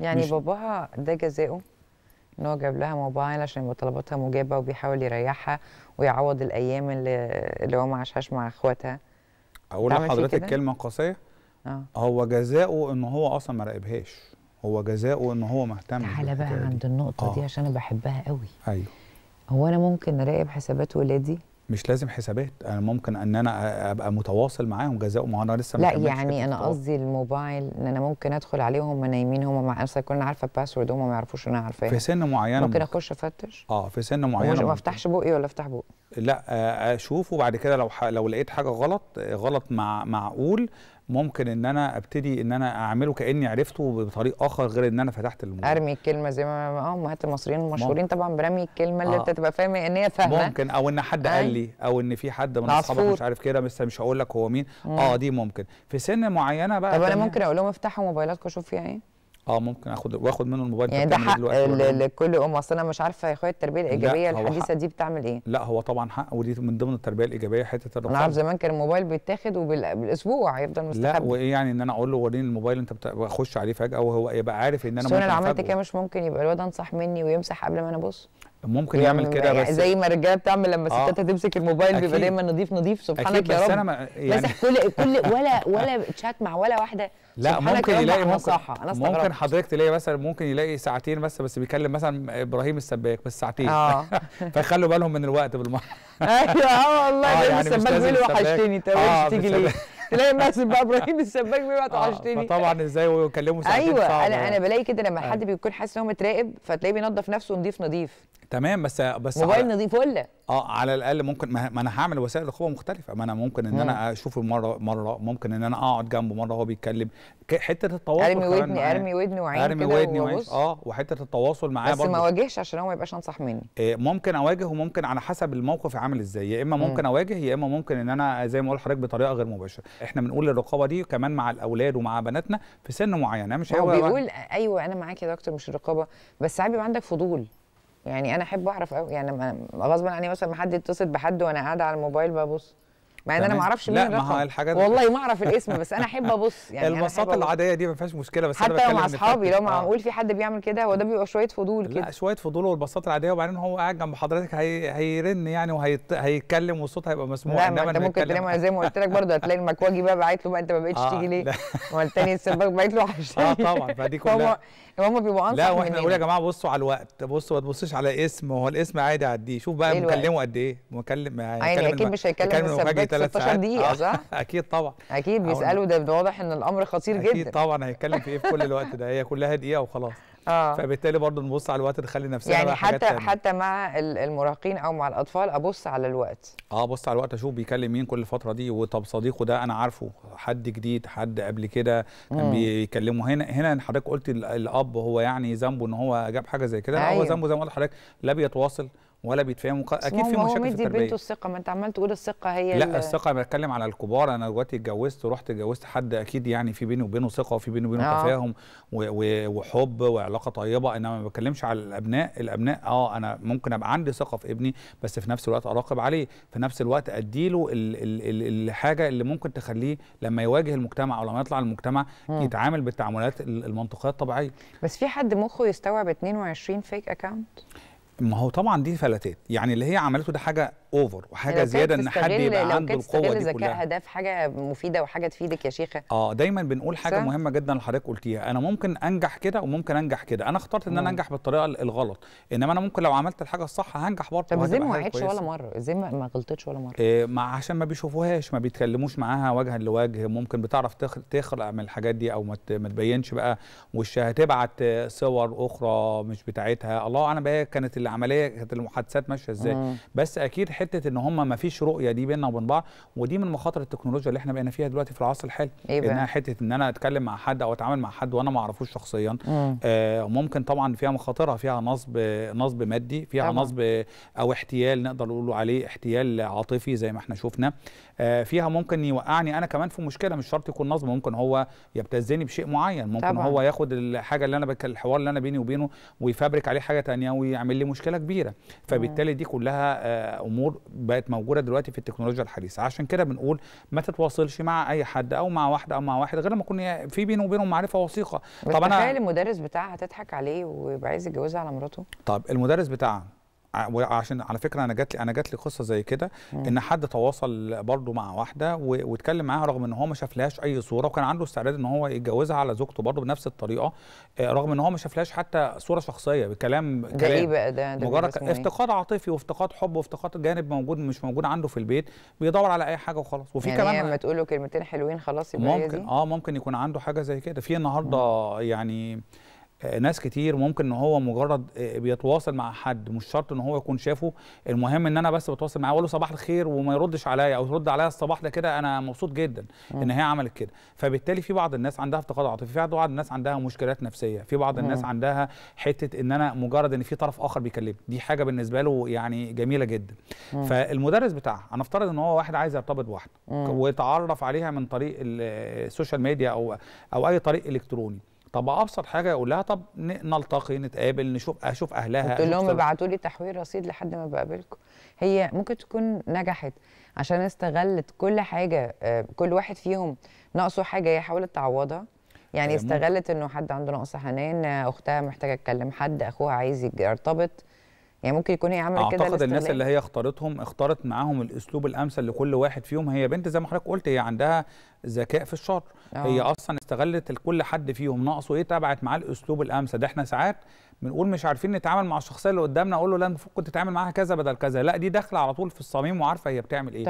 يعني مش... باباها ده جزاؤه ان هو جاب لها موبايل عشان يبقى طلباتها مجابه وبيحاول يريحها ويعوض الايام اللي اللي هو ما عاشهاش مع اخواتها اقول لحضرتك كلمه قاسيه آه. هو جزاؤه ان هو اصلا ما راقبهاش هو جزاؤه ان هو ما اهتمش تعالى بقى عند النقطه آه. دي عشان انا بحبها قوي ايوه هو انا ممكن اراقب حسابات ولادي مش لازم حسابات انا ممكن ان انا ابقى متواصل معاهم جزاء ما انا لسه لا يعني انا قصدي الموبايل ان انا ممكن ادخل عليهم وهم نايمين هم مع مثلا كنا عارفه الباسورد هم ما يعرفوش انا عارفاه في سن معينه ممكن, ممكن اخش افتش اه في سن معينه ما افتحش بوقي ولا افتح بوقي لا اشوف آه، آه، وبعد كده لو لو لقيت حاجه غلط غلط مع معقول ممكن ان انا ابتدي ان انا اعمله كاني عرفته بطريق اخر غير ان انا فتحت الموضوع ارمي الكلمه زي ما اه امهات المصريين المشهورين طبعا برمي الكلمه اللي آه. انت تبقى فاهم ان هي فاهمه ممكن او ان حد آه. قال لي او ان في حد من اصحابك مش عارف كده بس مش هقول لك هو مين مم. اه دي ممكن في سن معينه بقى طب انا ممكن اقول لهم افتحوا موبايلاتكم شوف فيها ايه اه ممكن اخد واخد منه الموبايل يعني ده حق لكل ام اصل انا مش عارفه يا اخويا التربيه الايجابيه الحديثه دي بتعمل ايه لا هو طبعا حق ودي من ضمن التربيه الايجابيه حته الرقابه انا عارف زمان كان الموبايل بيتاخد وبالاسبوع يفضل مستخبي لا وايه يعني ان انا اقول له وريني الموبايل انت بخش عليه فجاه وهو يبقى عارف ان انا ممكن انا لو عملت كده مش ممكن يبقى الواد انصح مني ويمسح قبل ما انا ابص ممكن يعني يعمل كده يعني بس زي ما الرجاله بتعمل لما آه ستاتها تمسك الموبايل بيبقى دايما نضيف نضيف سبحانك يا رب بس انا ما يعني بس كل كل ولا ولا تشات مع ولا واحده لا ممكن يلاقي ممكن انا ممكن حضرتك تلاقي مثلا ممكن يلاقي ساعتين بس بس بيكلم مثلا ابراهيم السباك بس ساعتين اه فخلوا بالهم من الوقت بالمره ايوه اه والله ابراهيم يعني السباك بيقول وحشتني طب آه، تيجي ليه؟ تلاقي مثلا بقى ابراهيم السباك بيبعت آه، وحشتني طبعا ازاي ويكلموا ساعتين ايوه انا يعني. انا بلاقي كده لما حد آه. بيكون حاسس ان هو متراقب فتلاقيه بينظف نفسه نضيف نضيف تمام بس بس موبايل نظيف ولا اه على الاقل ممكن ما انا هعمل وسائل رقابه مختلفه ما انا ممكن ان انا اشوفه مره مره ممكن ان انا اقعد جنبه مره وهو بيتكلم حته التواصل ارمي ودني ارمي ودني وعيني ارمي ودني وعيني اه وحته التواصل معاه بس ما اواجهش عشان هو ما يبقاش انصح مني إيه ممكن اواجه وممكن على حسب الموقف عامل ازاي يا اما ممكن مم. اواجه يا اما ممكن ان انا زي ما اقول لحضرتك بطريقه غير مباشره احنا بنقول الرقابه دي كمان مع الاولاد ومع بناتنا في سن معينه يعني مش هو بيقول ايوه انا معاك يا دكتور مش الرقابه بس ساعات بيبقى عندك فضول يعني انا احب اعرف قوي يعني غصب عني مثلا ما حد يتصل بحد وانا قاعده على الموبايل ببص مع ان انا ما اعرفش مين الرقم الحاجات والله ما اعرف الاسم بس انا احب ابص يعني البساطه العاديه دي ما فيهاش مشكله بس حتى لو مع اصحابي لو معقول آه. في حد بيعمل كده هو ده بيبقى شويه فضول كده لا شويه فضول والبساطه العاديه وبعدين هو قاعد جنب حضرتك هي... هيرن يعني وهيتكلم وهي... والصوت هيبقى مسموع لا انما انت ممكن تلاقي زي ما قلت لك برضه هتلاقي المكواجي بقى باعت له بقى انت ما بقتش آه، تيجي ليه؟ امال التاني السباك باعت له اه طبعا فدي كلها هم بيبقوا انصح لا واحنا بنقول يا جماعه بصوا على الوقت بصوا ما تبصوش على اسم هو الاسم عادي عديه شوف بقى إيه مكلمه قد ايه مكلم يعني اكيد مش هيكلم السباك ثلاث ساعات دقيقه آه، صح؟ اكيد طبعا اكيد بيسالوا ده واضح ان الامر خطير أكيد جدا اكيد طبعا هيتكلم في ايه في كل الوقت ده هي كلها دقيقه وخلاص آه. فبالتالي برضه نبص على الوقت نخلي نفسنا يعني حتى تانية. حتى مع المراهقين او مع الاطفال ابص على الوقت اه ابص على الوقت اشوف بيكلم مين كل الفتره دي وطب صديقه ده انا عارفه حد جديد حد قبل كده كان بيكلمه هنا هنا حضرتك قلت الاب هو يعني ذنبه ان هو جاب حاجه زي كده أيوه. هو ذنبه زي ما قلت لحضرتك لا بيتواصل ولا بيتفهموا اكيد في مشاكل في التربيه بنته الثقه ما انت عمال تقول الثقه هي لا الثقه انا بتكلم على الكبار انا دلوقتي اتجوزت ورحت اتجوزت حد اكيد يعني في بيني وبينه ثقه وفي بيني وبينه آه. تفاهم وحب وعلاقه طيبه انما ما بتكلمش على الابناء الابناء اه انا ممكن ابقى عندي ثقه في ابني بس في نفس الوقت اراقب عليه في نفس الوقت اديله الحاجه اللي ممكن تخليه لما يواجه المجتمع او لما يطلع المجتمع م. يتعامل بالتعاملات المنطقيه الطبيعيه بس في حد مخه يستوعب 22 فيك اكونت ما هو طبعا دي فلاتات يعني اللي هي عملته ده حاجه اوفر وحاجه زياده ان حد يبقى عنده القوه دي كلها ده في حاجه مفيده وحاجه تفيدك يا شيخه اه دايما بنقول حاجه صح؟ مهمه جدا لحضرتك قلتيها انا ممكن انجح كده وممكن انجح كده انا اخترت ان انا انجح بالطريقه الغلط انما انا ممكن لو عملت الحاجه الصح هنجح برضه طب ازاي ما وقعتش ولا مره ازاي ما غلطتش ولا مره إيه مع عشان ما بيشوفوهاش ما بيتكلموش معاها وجها لوجه ممكن بتعرف تخلق من الحاجات دي او ما تبينش بقى وشها تبعت صور اخرى مش بتاعتها الله اعلم بقى كانت العمليه كانت المحادثات ماشيه ازاي بس اكيد حته ان هم ما فيش رؤيه دي بيننا وبين بعض ودي من مخاطر التكنولوجيا اللي احنا بقينا فيها دلوقتي في العصر الحالي إيه انها حته ان انا اتكلم مع حد او اتعامل مع حد وانا ما اعرفوش شخصيا آه ممكن طبعا فيها مخاطرها فيها نصب نصب مادي فيها طبعا. نصب او احتيال نقدر نقول عليه احتيال عاطفي زي ما احنا شفنا آه فيها ممكن يوقعني انا كمان في مشكله مش شرط يكون نصب ممكن هو يبتزني بشيء معين ممكن طبعا. هو ياخد الحاجه اللي انا بك الحوار اللي انا بيني وبينه ويفبرك عليه حاجه ثانيه ويعمل لي مشكله كبيره فبالتالي دي كلها آه امور الامور بقت موجوده دلوقتي في التكنولوجيا الحديثه عشان كده بنقول ما تتواصلش مع اي حد او مع واحده او مع واحد غير لما يكون في بينه وبينهم معرفه وثيقه طب انا المدرس بتاعها هتضحك عليه ويبقى عايز يتجوزها على مراته طب المدرس بتاعها وعشان على فكره انا جات لي انا جات لي قصه زي كده ان حد تواصل برضه مع واحده واتكلم معاها رغم ان هو ما شافلهاش اي صوره وكان عنده استعداد ان هو يتجوزها على زوجته برضه بنفس الطريقه آه، رغم ان هو ما شافلهاش حتى صوره شخصيه بكلام ده ايه بقى ده, ده مجرد افتقاد عاطفي وافتقاد حب وافتقاد جانب موجود مش موجود عنده في البيت بيدور على اي حاجه وخلاص وفي يعني كمان لما تقولوا كلمتين حلوين خلاص يبقى ممكن دي. اه ممكن يكون عنده حاجه زي كده في النهارده يعني آه، ناس كتير ممكن ان هو مجرد آه، بيتواصل مع حد مش شرط ان هو يكون شافه المهم ان انا بس بتواصل معاه واقول له صباح الخير وما يردش عليا او يرد عليا الصباح ده كده انا مبسوط جدا ان هي عملت كده فبالتالي في بعض الناس عندها افتقاد عاطفي في بعض الناس عندها مشكلات نفسيه في بعض الناس عندها حته ان انا مجرد ان في طرف اخر بيكلمني دي حاجه بالنسبه له يعني جميله جدا فالمدرس بتاعها هنفترض ان هو واحد عايز يرتبط بواحده ويتعرف عليها من طريق السوشيال ميديا آه، او او اي طريق الكتروني طب ابسط حاجه اقول لها طب نلتقي نتقابل نشوف اشوف اهلها قلت لهم ابعتوا لي تحويل رصيد لحد ما بقابلكم هي ممكن تكون نجحت عشان استغلت كل حاجه آه، كل واحد فيهم ناقصه حاجه هي حاولت تعوضها يعني آه، استغلت انه حد عنده نقص حنان آه، اختها محتاجه تكلم حد اخوها عايز يرتبط يعني ممكن يكون هي عملت كده اعتقد الناس اللي هي اختارتهم اختارت معاهم الاسلوب الامثل لكل واحد فيهم هي بنت زي ما حضرتك قلت هي عندها ذكاء في الشر أوه. هي اصلا استغلت كل حد فيهم ناقصه ايه تبعت معاه الاسلوب الامثل ده احنا ساعات بنقول مش عارفين نتعامل مع الشخصيه اللي قدامنا اقول له لا المفروض كنت تتعامل معاها كذا بدل كذا لا دي داخله على طول في الصميم وعارفه هي بتعمل ايه